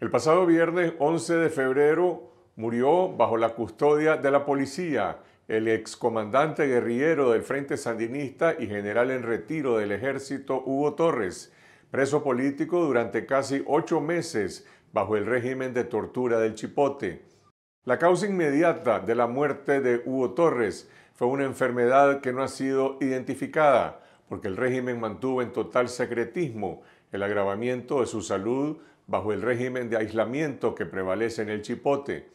El pasado viernes 11 de febrero murió bajo la custodia de la policía el excomandante guerrillero del Frente Sandinista y general en retiro del ejército Hugo Torres, preso político durante casi ocho meses bajo el régimen de tortura del Chipote. La causa inmediata de la muerte de Hugo Torres fue una enfermedad que no ha sido identificada, porque el régimen mantuvo en total secretismo el agravamiento de su salud bajo el régimen de aislamiento que prevalece en el Chipote.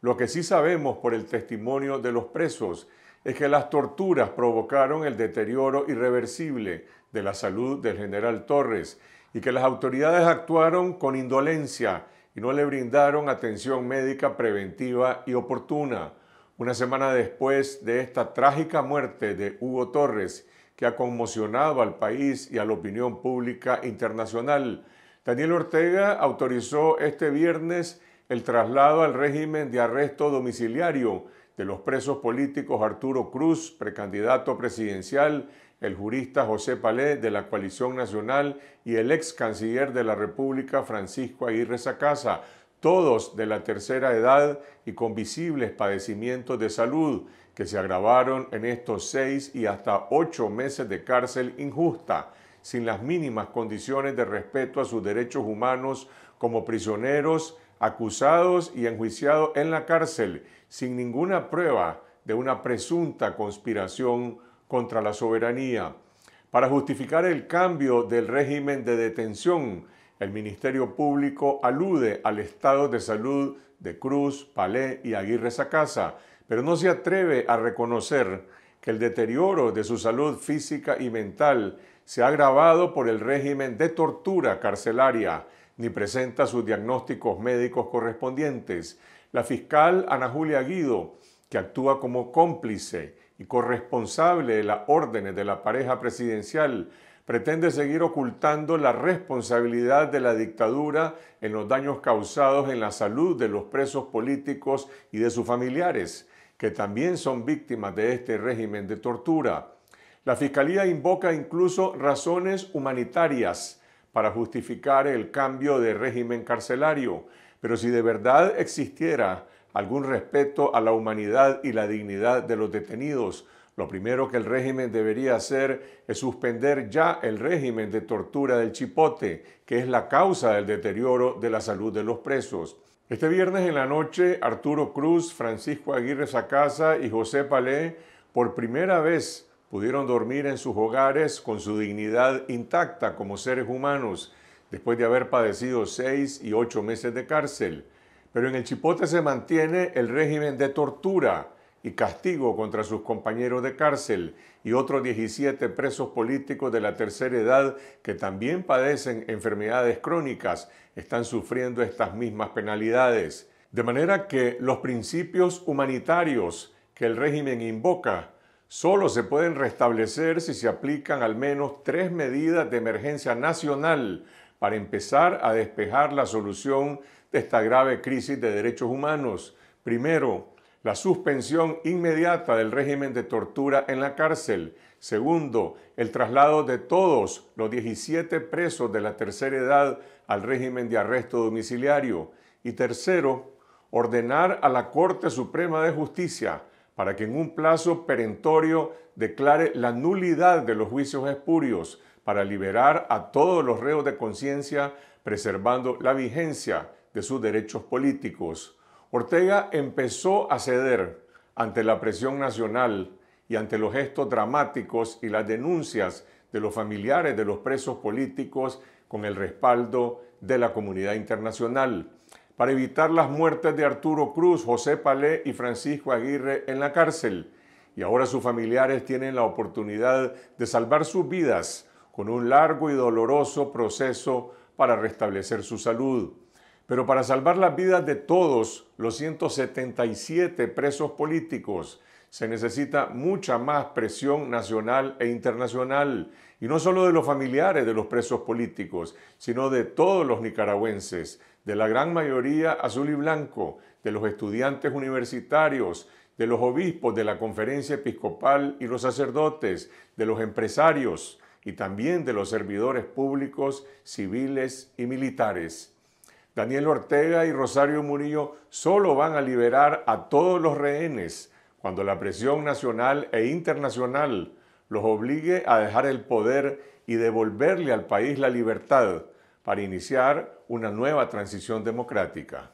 Lo que sí sabemos por el testimonio de los presos es que las torturas provocaron el deterioro irreversible de la salud del general Torres y que las autoridades actuaron con indolencia y no le brindaron atención médica preventiva y oportuna. Una semana después de esta trágica muerte de Hugo Torres que ha conmocionado al país y a la opinión pública internacional. Daniel Ortega autorizó este viernes el traslado al régimen de arresto domiciliario de los presos políticos Arturo Cruz, precandidato presidencial, el jurista José Palé de la Coalición Nacional y el ex canciller de la República Francisco Aguirre Sacasa, todos de la tercera edad y con visibles padecimientos de salud que se agravaron en estos seis y hasta ocho meses de cárcel injusta, sin las mínimas condiciones de respeto a sus derechos humanos como prisioneros, acusados y enjuiciados en la cárcel, sin ninguna prueba de una presunta conspiración contra la soberanía. Para justificar el cambio del régimen de detención, el Ministerio Público alude al estado de salud de Cruz, Palé y Aguirre Sacasa, pero no se atreve a reconocer que el deterioro de su salud física y mental se ha agravado por el régimen de tortura carcelaria, ni presenta sus diagnósticos médicos correspondientes. La fiscal Ana Julia Guido, que actúa como cómplice y corresponsable de las órdenes de la pareja presidencial, pretende seguir ocultando la responsabilidad de la dictadura en los daños causados en la salud de los presos políticos y de sus familiares, que también son víctimas de este régimen de tortura. La Fiscalía invoca incluso razones humanitarias para justificar el cambio de régimen carcelario, pero si de verdad existiera algún respeto a la humanidad y la dignidad de los detenidos, lo primero que el régimen debería hacer es suspender ya el régimen de tortura del chipote, que es la causa del deterioro de la salud de los presos. Este viernes en la noche, Arturo Cruz, Francisco Aguirre Sacasa y José Palé por primera vez pudieron dormir en sus hogares con su dignidad intacta como seres humanos, después de haber padecido seis y ocho meses de cárcel. Pero en el Chipote se mantiene el régimen de tortura y castigo contra sus compañeros de cárcel y otros 17 presos políticos de la tercera edad que también padecen enfermedades crónicas están sufriendo estas mismas penalidades. De manera que los principios humanitarios que el régimen invoca solo se pueden restablecer si se aplican al menos tres medidas de emergencia nacional para empezar a despejar la solución de esta grave crisis de derechos humanos. Primero, la suspensión inmediata del régimen de tortura en la cárcel. Segundo, el traslado de todos los 17 presos de la tercera edad al régimen de arresto domiciliario. Y tercero, ordenar a la Corte Suprema de Justicia para que en un plazo perentorio declare la nulidad de los juicios espurios para liberar a todos los reos de conciencia, preservando la vigencia de sus derechos políticos. Ortega empezó a ceder ante la presión nacional y ante los gestos dramáticos y las denuncias de los familiares de los presos políticos con el respaldo de la comunidad internacional. Para evitar las muertes de Arturo Cruz, José Palé y Francisco Aguirre en la cárcel. Y ahora sus familiares tienen la oportunidad de salvar sus vidas con un largo y doloroso proceso para restablecer su salud. Pero para salvar las vidas de todos los 177 presos políticos, se necesita mucha más presión nacional e internacional, y no solo de los familiares de los presos políticos, sino de todos los nicaragüenses, de la gran mayoría azul y blanco, de los estudiantes universitarios, de los obispos de la conferencia episcopal y los sacerdotes, de los empresarios y también de los servidores públicos, civiles y militares. Daniel Ortega y Rosario Murillo solo van a liberar a todos los rehenes cuando la presión nacional e internacional los obligue a dejar el poder y devolverle al país la libertad para iniciar una nueva transición democrática.